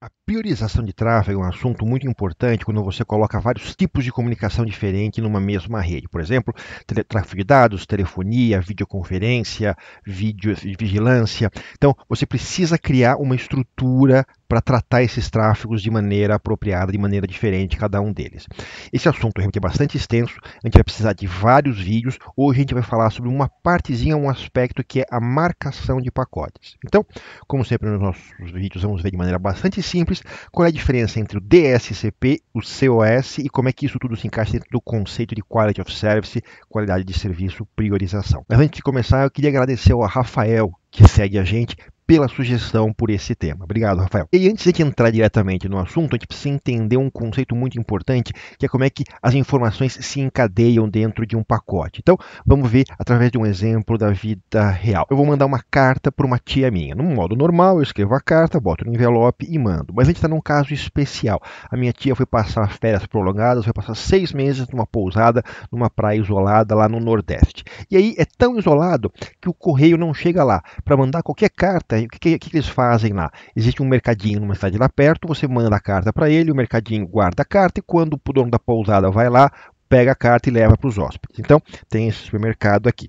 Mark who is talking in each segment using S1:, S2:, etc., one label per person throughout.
S1: A priorização de tráfego é um assunto muito importante quando você coloca vários tipos de comunicação diferente numa mesma rede. Por exemplo, tráfego de dados, telefonia, videoconferência, vídeo, vigilância. Então, você precisa criar uma estrutura para tratar esses tráfegos de maneira apropriada, de maneira diferente, cada um deles. Esse assunto realmente é bastante extenso, a gente vai precisar de vários vídeos. Hoje a gente vai falar sobre uma partezinha, um aspecto que é a marcação de pacotes. Então, como sempre nos nossos vídeos, vamos ver de maneira bastante simples. Qual é a diferença entre o DSCP, o COS e como é que isso tudo se encaixa dentro do conceito de Quality of Service, qualidade de serviço, priorização? Mas antes de começar, eu queria agradecer ao Rafael, que segue a gente pela sugestão por esse tema. Obrigado, Rafael. E antes de entrar diretamente no assunto, a gente precisa entender um conceito muito importante, que é como é que as informações se encadeiam dentro de um pacote. Então, vamos ver através de um exemplo da vida real. Eu vou mandar uma carta para uma tia minha. No modo normal, eu escrevo a carta, boto no envelope e mando. Mas a gente está num caso especial. A minha tia foi passar férias prolongadas, foi passar seis meses numa pousada, numa praia isolada lá no Nordeste. E aí é tão isolado que o correio não chega lá. Para mandar qualquer carta, o que, que, que, eles fazem lá? Existe um mercadinho numa cidade lá perto, você manda a carta para ele, o mercadinho guarda a carta e quando o dono da pousada vai lá, pega a carta e leva para os hóspedes. Então, tem esse supermercado aqui.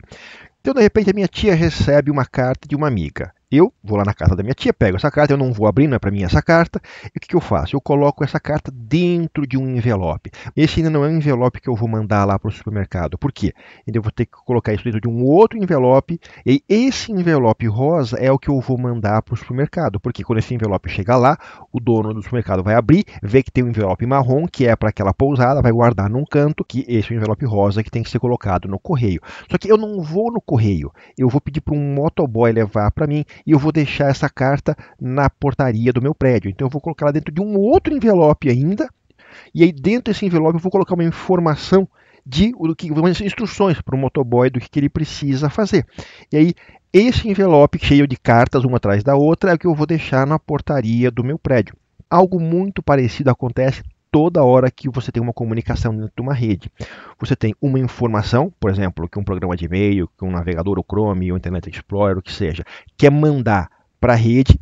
S1: Então, de repente, a minha tia recebe uma carta de uma amiga. Eu vou lá na casa da minha tia, pego essa carta, eu não vou abrir, não é para mim essa carta. E o que, que eu faço? Eu coloco essa carta dentro de um envelope. Esse ainda não é um envelope que eu vou mandar lá para o supermercado. Por quê? Eu vou ter que colocar isso dentro de um outro envelope. E esse envelope rosa é o que eu vou mandar para o supermercado. Porque quando esse envelope chegar lá, o dono do supermercado vai abrir, vê que tem um envelope marrom, que é para aquela pousada, vai guardar num canto, que esse é o envelope rosa que tem que ser colocado no correio. Só que eu não vou no correio. Eu vou pedir para um motoboy levar para mim e eu vou deixar essa carta na portaria do meu prédio. Então eu vou colocar ela dentro de um outro envelope ainda, e aí dentro desse envelope eu vou colocar uma informação de o que umas instruções para o motoboy do que, que ele precisa fazer. E aí esse envelope cheio de cartas uma atrás da outra é o que eu vou deixar na portaria do meu prédio. Algo muito parecido acontece toda hora que você tem uma comunicação dentro de uma rede. Você tem uma informação, por exemplo, que um programa de e-mail, que um navegador, o Chrome, ou Internet Explorer, o que seja, quer mandar para a rede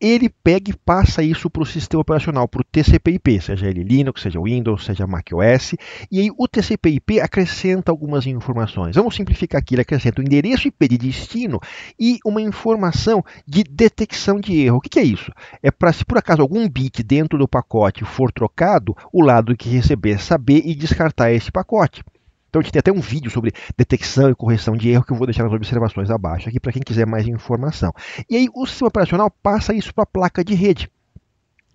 S1: ele pega e passa isso para o sistema operacional, para o TCP/IP, seja ele Linux, seja Windows, seja macOS, e aí o TCP/IP acrescenta algumas informações. Vamos simplificar aqui, ele acrescenta o endereço IP de destino e uma informação de detecção de erro. O que, que é isso? É para se por acaso algum bit dentro do pacote for trocado, o lado que receber é saber e descartar esse pacote. Então a gente tem até um vídeo sobre detecção e correção de erro que eu vou deixar nas observações abaixo aqui para quem quiser mais informação. E aí o sistema operacional passa isso para a placa de rede.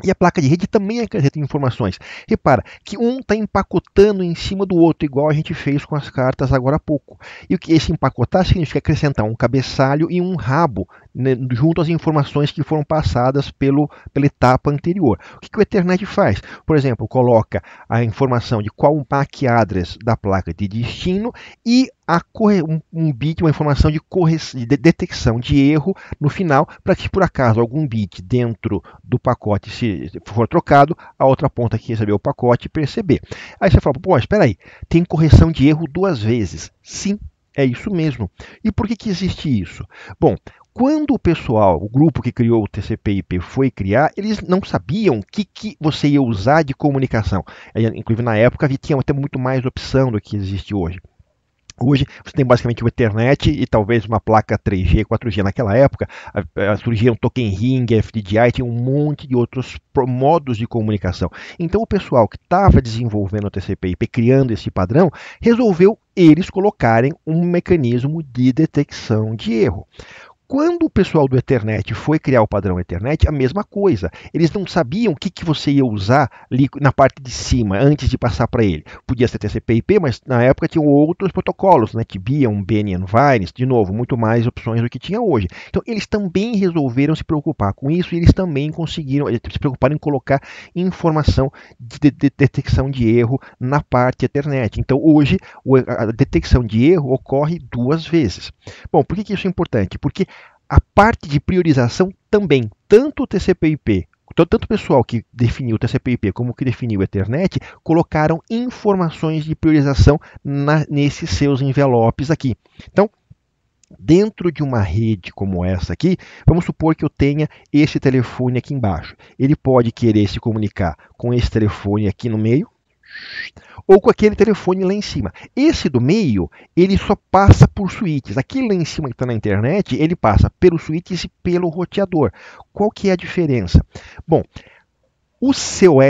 S1: E a placa de rede também acrescenta informações. Repara que um está empacotando em cima do outro, igual a gente fez com as cartas agora há pouco. E o que esse empacotar significa acrescentar um cabeçalho e um rabo né, junto às informações que foram passadas pelo, pela etapa anterior. O que, que o Ethernet faz? Por exemplo, coloca a informação de qual o MAC address da placa de destino e corre, um, um, bit, uma informação de, corre, de detecção de erro no final, para que por acaso algum bit dentro do pacote se for trocado, a outra ponta que recebeu o pacote perceber. Aí você fala, pô, espera aí, tem correção de erro duas vezes. Sim, é isso mesmo. E por que, que existe isso? Bom, quando o pessoal, o grupo que criou o TCP/IP foi criar, eles não sabiam o que, que você ia usar de comunicação. É, inclusive na época tinha até muito mais opção do que existe hoje. Hoje você tem basicamente o Ethernet e talvez uma placa 3G, 4G. Naquela época surgiam Token Ring, FDDI, tinha um monte de outros modos de comunicação. Então o pessoal que estava desenvolvendo o TCP/IP, criando esse padrão, resolveu eles colocarem um mecanismo de detecção de erro. Quando o pessoal do Ethernet foi criar o padrão Ethernet, a mesma coisa. Eles não sabiam o que, que você ia usar ali na parte de cima, antes de passar para ele. Podia ser TCP/IP, mas na época tinham outros protocolos, né? Tibian, BNN Vines, de novo, muito mais opções do que tinha hoje. Então, eles também resolveram se preocupar com isso e eles também conseguiram, se preocupar em colocar informação de, detecção de erro na parte Ethernet. Então, hoje, a detecção de erro ocorre duas vezes. Bom, por que, que isso é importante? Porque a parte de priorização também, tanto o TCP/IP, então, tanto o pessoal que definiu o TCP/IP como o que definiu a Ethernet, colocaram informações de priorização na, nesses seus envelopes aqui. Então, dentro de uma rede como essa aqui, vamos supor que eu tenha esse telefone aqui embaixo. Ele pode querer se comunicar com esse telefone aqui no meio, ou com aquele telefone lá em cima. Esse do meio, ele só passa por suítes, Aquele lá em cima que está na internet, ele passa pelo suítes e pelo roteador. Qual que é a diferença? Bom, o COS,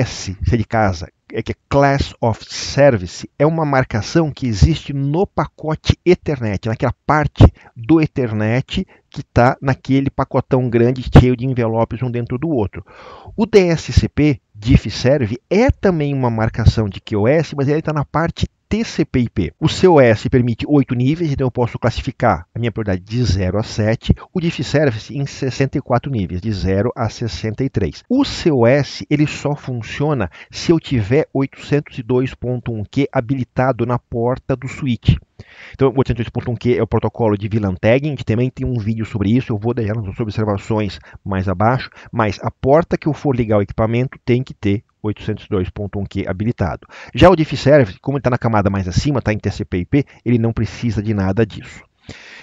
S1: se é de casa, é que é Class of Service é uma marcação que existe no pacote Ethernet, naquela parte do Ethernet que está naquele pacotão grande cheio de envelopes um dentro do outro. O DSCP, Diff Serve, é também uma marcação de QoS, mas ele está na parte TCP/IP. O COS permite 8 níveis, então eu posso classificar a minha prioridade de 0 a 7, o Service em 64 níveis, de 0 a 63. O COS ele só funciona se eu tiver 802.1q habilitado na porta do switch. Então, 802.1q é o protocolo de VLAN tagging, que também tem um vídeo sobre isso, eu vou deixar nas observações mais abaixo, mas a porta que eu for ligar o equipamento tem que ter 802.1q habilitado. Já o DiffServe, como está na camada mais acima, está em TCP/IP, ele não precisa de nada disso.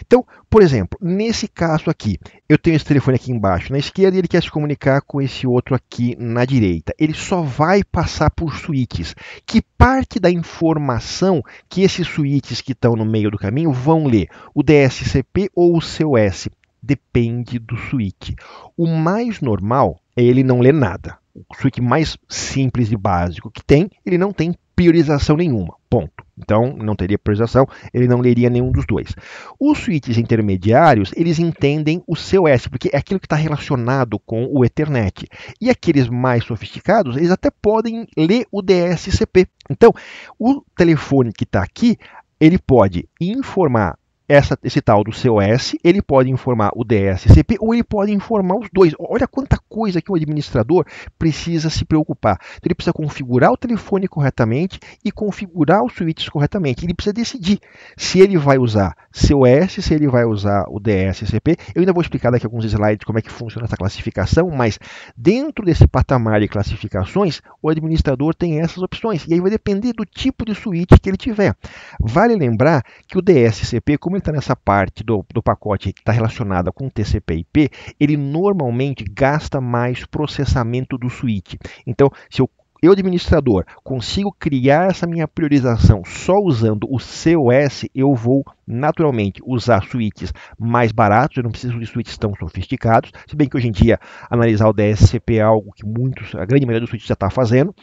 S1: Então, por exemplo, nesse caso aqui, eu tenho esse telefone aqui embaixo na esquerda e ele quer se comunicar com esse outro aqui na direita. Ele só vai passar por switches, que parte da informação que esses switches que estão no meio do caminho vão ler, o DSCP ou o COS depende do switch. O mais normal é ele não ler nada. O switch mais simples e básico que tem, ele não tem priorização nenhuma. Ponto. Então, não teria priorização, ele não leria nenhum dos dois. Os switches intermediários, eles entendem o COS, porque é aquilo que está relacionado com o Ethernet. E aqueles mais sofisticados, eles até podem ler o DSCP. Então, o telefone que está aqui, ele pode informar essa, esse tal do COS, ele pode informar o DSCP ou ele pode informar os dois. Olha quanta coisa que o administrador precisa se preocupar. Então, ele precisa configurar o telefone corretamente e configurar os switches corretamente. Ele precisa decidir se ele vai usar COS, se ele vai usar o DSCP. Eu ainda vou explicar daqui a alguns slides como é que funciona essa classificação, mas dentro desse patamar de classificações, o administrador tem essas opções. E aí vai depender do tipo de suíte que ele tiver. Vale lembrar que o DSCP, como ele está nessa parte do, do pacote que está relacionada com TCP/IP, ele normalmente gasta mais processamento do switch. Então, se eu eu, administrador, consigo criar essa minha priorização só usando o COS, eu vou naturalmente usar switches mais baratos, eu não preciso de switches tão sofisticados, se bem que hoje em dia analisar o DSCP é algo que muitos, a grande maioria dos switches já está fazendo,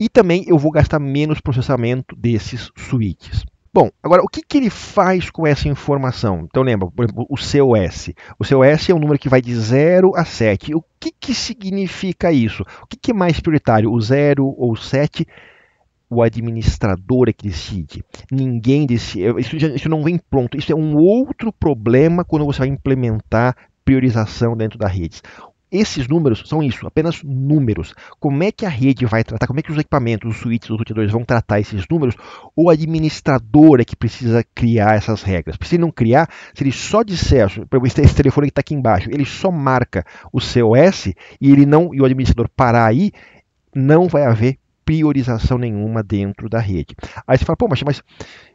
S1: e também eu vou gastar menos processamento desses switches. Bom, agora o que, que ele faz com essa informação? Então lembra, por exemplo, o COS. O COS é um número que vai de 0 a 7. O que, que significa isso? O que, que é mais prioritário, o 0 ou o 7? o administrador é que decide. Ninguém decide. É, isso, isso, não vem pronto. Isso é um outro problema quando você vai implementar priorização dentro da rede. Esses números são isso, apenas números. Como é que a rede vai tratar, como é que os equipamentos, os switches, os roteadores vão tratar esses números? O administrador é que precisa criar essas regras. Se não criar, se ele só disser, para esse telefone que está aqui embaixo, ele só marca o COS e ele não e o administrador parar aí, não vai haver priorização nenhuma dentro da rede. Aí você fala, pô, mas, mas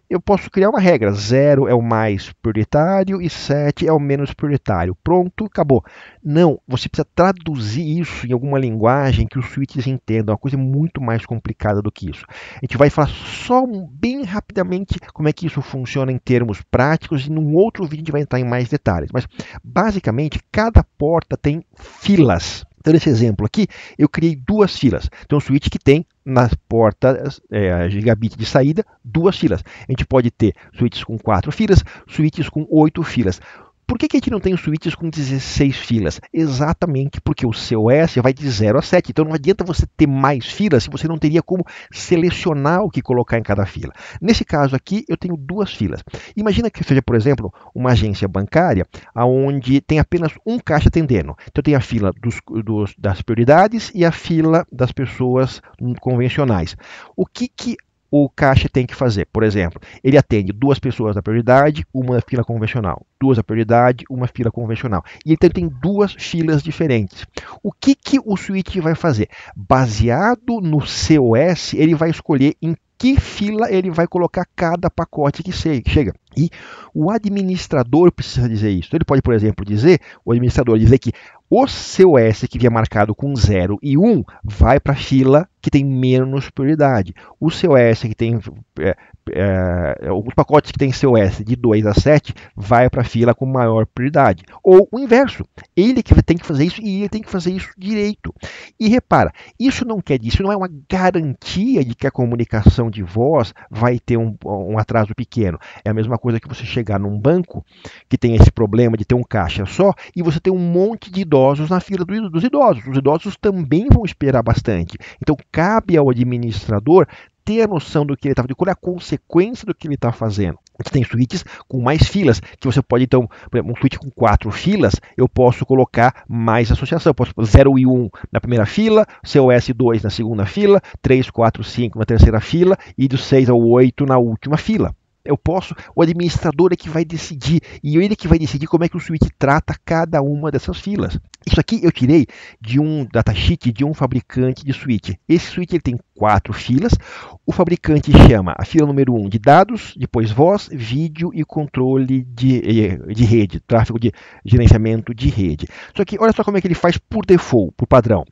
S1: eu posso criar uma regra. Zero é o mais prioritário e sete é o menos prioritário. Pronto, acabou. Não, você precisa traduzir isso em alguma linguagem que os switches entendam. É uma coisa muito mais complicada do que isso. A gente vai falar só bem rapidamente como é que isso funciona em termos práticos e num outro vídeo a gente vai entrar em mais detalhes. Mas, basicamente, cada porta tem filas. Então, nesse exemplo aqui, eu criei duas filas. Então, um switch que tem nas portas é, gigabit de saída duas filas. A gente pode ter suítes com quatro filas, suítes com oito filas. Por que, que a gente não tem suítes com 16 filas? Exatamente porque o seu S vai de 0 a 7. Então não adianta você ter mais filas se você não teria como selecionar o que colocar em cada fila. Nesse caso aqui, eu tenho duas filas. Imagina que seja, por exemplo, uma agência bancária onde tem apenas um caixa atendendo. Então tem a fila dos, dos, das prioridades e a fila das pessoas convencionais. O que, que o caixa tem que fazer? Por exemplo, ele atende duas pessoas da prioridade, uma fila convencional, duas da prioridade, uma fila convencional. E então tem duas filas diferentes. O que, que o switch vai fazer? Baseado no COS, ele vai escolher em que fila ele vai colocar cada pacote que chega. E o administrador precisa dizer isso. Então, ele pode, por exemplo, dizer, o administrador dizer que o COS S que vier marcado com 0 e 1 um, vai para a fila que tem menos prioridade. O COS S que tem é, é, alguns pacotes que tem COS de 2 a 7 vai para a fila com maior prioridade. Ou o inverso, ele que tem que fazer isso e ele tem que fazer isso direito. E repara, isso não quer dizer, isso não é uma garantia de que a comunicação de voz vai ter um, um atraso pequeno. É a mesma coisa que você chegar num banco que tem esse problema de ter um caixa só e você tem um monte de idosos na fila do, dos idosos. Os idosos também vão esperar bastante. Então cabe ao administrador ter a noção do que ele está fazendo, qual é a consequência do que ele está fazendo. Você tem suítes com mais filas, que você pode então, por exemplo, um suíte com quatro filas, eu posso colocar mais associação. Eu posso 0 e 1 um na primeira fila, COS 2 na segunda fila, 3, 4, 5 na terceira fila e do 6 ao 8 na última fila. Eu posso, o administrador é que vai decidir, e ele é que vai decidir como é que o suíte trata cada uma dessas filas. Isso aqui eu tirei de um datasheet de um fabricante de suíte. Esse suíte ele tem quatro filas. O fabricante chama a fila número um de dados, depois voz, vídeo e controle de, eh, de rede, tráfego de gerenciamento de rede. Só que olha só como é que ele faz por default, por padrão.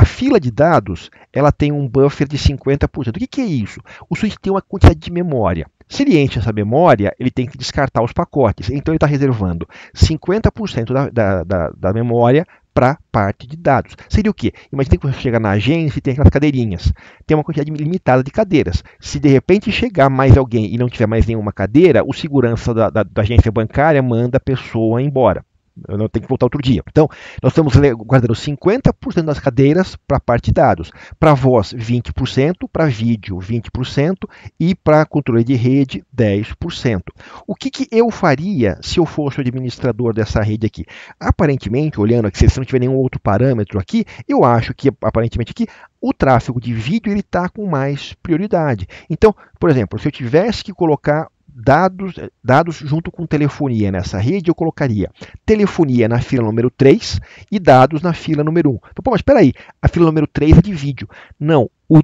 S1: A fila de dados ela tem um buffer de 50%. O que, que é isso? O switch tem uma quantidade de memória. Se ele enche essa memória, ele tem que descartar os pacotes. Então ele está reservando 50% da, da, da, da, memória para parte de dados. Seria o quê? Imagina que você chega na agência e tem aquelas cadeirinhas. Tem uma quantidade limitada de cadeiras. Se de repente chegar mais alguém e não tiver mais nenhuma cadeira, o segurança da, da agência bancária manda a pessoa embora. Não tenho que voltar outro dia. Então, nós estamos guardando 50% das cadeiras para a parte de dados. Para voz, 20%, para vídeo, 20% e para controle de rede, 10%. O que, que, eu faria se eu fosse o administrador dessa rede aqui? Aparentemente, olhando aqui, se não tiver nenhum outro parâmetro aqui, eu acho que aparentemente aqui o tráfego de vídeo ele está com mais prioridade. Então, por exemplo, se eu tivesse que colocar dados, eh, dados junto com telefonia nessa rede, eu colocaria telefonia na fila número 3 e dados na fila número 1. Então, pô, mas espera aí, a fila número 3 é de vídeo. Não, o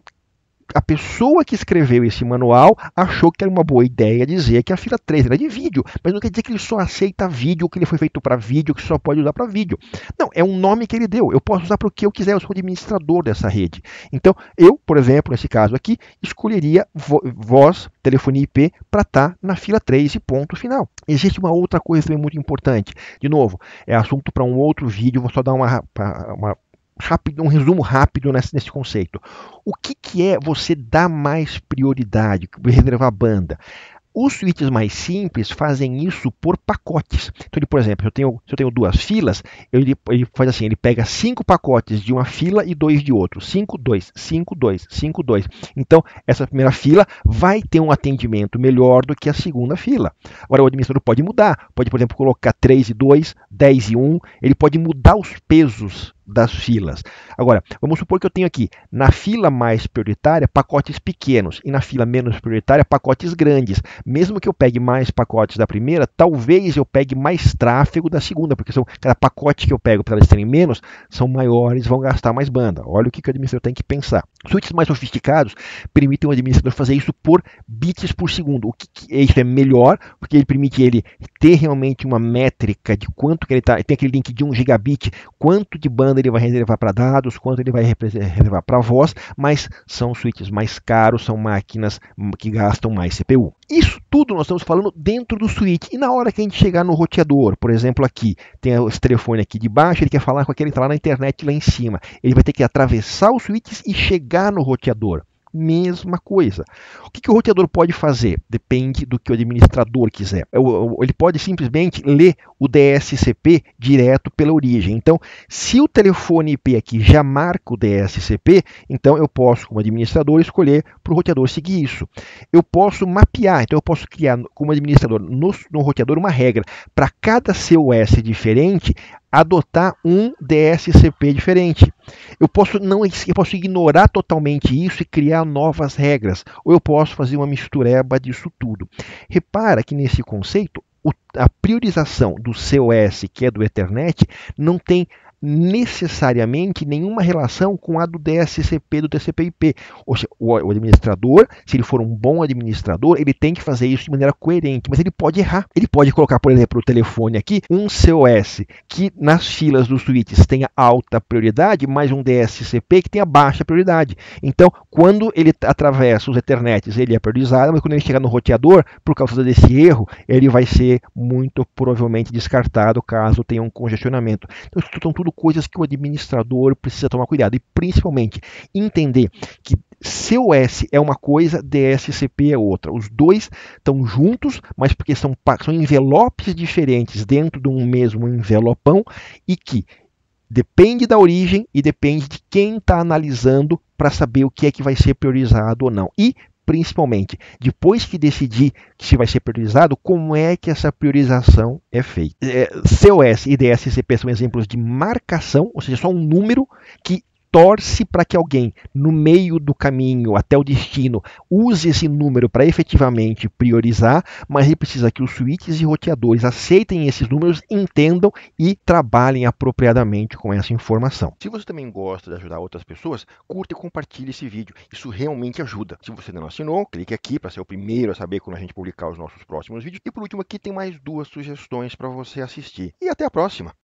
S1: a pessoa que escreveu esse manual achou que era uma boa ideia dizer que a fila 3 era de vídeo, mas não quer dizer que ele só aceita vídeo, que ele foi feito para vídeo, que só pode usar para vídeo. Não, é um nome que ele deu. Eu posso usar para o que eu quiser, eu sou administrador dessa rede. Então, eu, por exemplo, nesse caso aqui, escolheria voz, telefonia IP para estar tá na fila 3 e ponto final. Existe uma outra coisa também muito importante. De novo, é assunto para um outro vídeo, vou só dar uma, uma rápido, um resumo rápido nesse, nesse conceito. O que, que é você dar mais prioridade, reservar banda? Os switches mais simples fazem isso por pacotes. Então, ele, por exemplo, eu tenho, se eu tenho duas filas, ele, ele faz assim, ele pega cinco pacotes de uma fila e dois de outro. Cinco, dois, cinco, dois, cinco, dois. Então, essa primeira fila vai ter um atendimento melhor do que a segunda fila. Agora, o administrador pode mudar. Pode, por exemplo, colocar três e dois, dez e um. Ele pode mudar os pesos das filas. Agora, vamos supor que eu tenho aqui na fila mais prioritária pacotes pequenos e na fila menos prioritária pacotes grandes. Mesmo que eu pegue mais pacotes da primeira, talvez eu pegue mais tráfego da segunda, porque são cada pacote que eu pego para eles terem menos são maiores, vão gastar mais banda. Olha o que, que o administrador tem que pensar. Suítes mais sofisticados permitem o administrador fazer isso por bits por segundo. O que, que é isso é melhor, porque ele permite ele ter realmente uma métrica de quanto que ele está, tem aquele link de 1 um gigabit, quanto de banda quando ele vai reservar para dados, quanto ele vai eh, reservar para voz, mas são switches mais caros, são máquinas hum, que gastam mais CPU. Isso tudo nós estamos falando dentro do switch. E na hora que a gente chegar no roteador, por exemplo, aqui, tem esse telefone aqui de baixo, ele quer falar com aquele que está lá na internet lá em cima. Ele vai ter que atravessar os switches e chegar no roteador mesma coisa. O que, que, o roteador pode fazer? Depende do que o administrador quiser. É ele pode simplesmente ler o DSCP direto pela origem. Então, se o telefone IP aqui já marca o DSCP, então eu posso, como administrador, escolher para o roteador seguir isso. Eu posso mapear, então eu posso criar, como administrador, no, no roteador uma regra para cada COS diferente adotar um DSCP diferente. Eu posso não eu posso ignorar totalmente isso e criar novas regras, ou eu posso fazer uma mistureba disso tudo. Repara que nesse conceito a priorização do COS, que é do Ethernet, não tem necessariamente nenhuma relação com a do DSCP do TCP/IP. Ou seja, o administrador, se ele for um bom administrador, ele tem que fazer isso de maneira coerente, mas ele pode errar. Ele pode colocar, por exemplo, o telefone aqui, um COS que nas filas dos switches tenha alta prioridade, mais um DSCP que tenha baixa prioridade. Então, quando ele atravessa os Ethernets, ele é priorizado, mas quando ele chegar no roteador, por causa desse erro, ele vai ser muito provavelmente descartado caso tenha um congestionamento. Então, isso tudo é coisas que o administrador precisa tomar cuidado e principalmente entender que COS é uma coisa, DSCP é outra. Os dois estão juntos, mas porque são, são envelopes diferentes dentro de um mesmo envelopão e que depende da origem e depende de quem está analisando para saber o que é que vai ser priorizado ou não. E principalmente depois que decidir se vai ser priorizado, como é que essa priorização é feita. É, COS e DSCP são exemplos de marcação, ou seja, só um número que torce para que alguém no meio do caminho até o destino use esse número para efetivamente priorizar, mas ele precisa que os switches e roteadores aceitem esses números, entendam e trabalhem apropriadamente com essa informação. Se você também gosta de ajudar outras pessoas, curta e compartilhe esse vídeo. Isso realmente ajuda. Se você não assinou, clique aqui para ser o primeiro a saber quando a gente publicar os nossos próximos vídeos. E por último, aqui tem mais duas sugestões para você assistir. E até a próxima!